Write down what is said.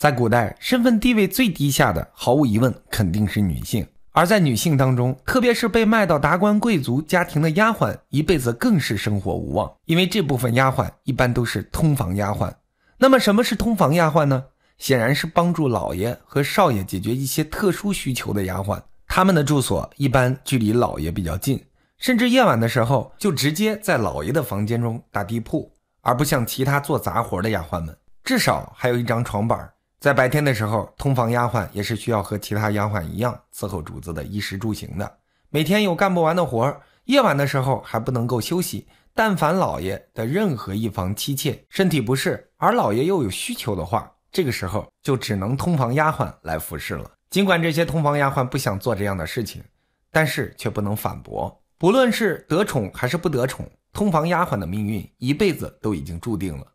在古代，身份地位最低下的，毫无疑问肯定是女性。而在女性当中，特别是被卖到达官贵族家庭的丫鬟，一辈子更是生活无望。因为这部分丫鬟一般都是通房丫鬟。那么什么是通房丫鬟呢？显然是帮助老爷和少爷解决一些特殊需求的丫鬟。他们的住所一般距离老爷比较近，甚至夜晚的时候就直接在老爷的房间中打地铺，而不像其他做杂活的丫鬟们，至少还有一张床板。在白天的时候，通房丫鬟也是需要和其他丫鬟一样伺候主子的衣食住行的，每天有干不完的活儿。夜晚的时候还不能够休息。但凡老爷的任何一房妻妾身体不适，而老爷又有需求的话，这个时候就只能通房丫鬟来服侍了。尽管这些通房丫鬟不想做这样的事情，但是却不能反驳。不论是得宠还是不得宠，通房丫鬟的命运一辈子都已经注定了。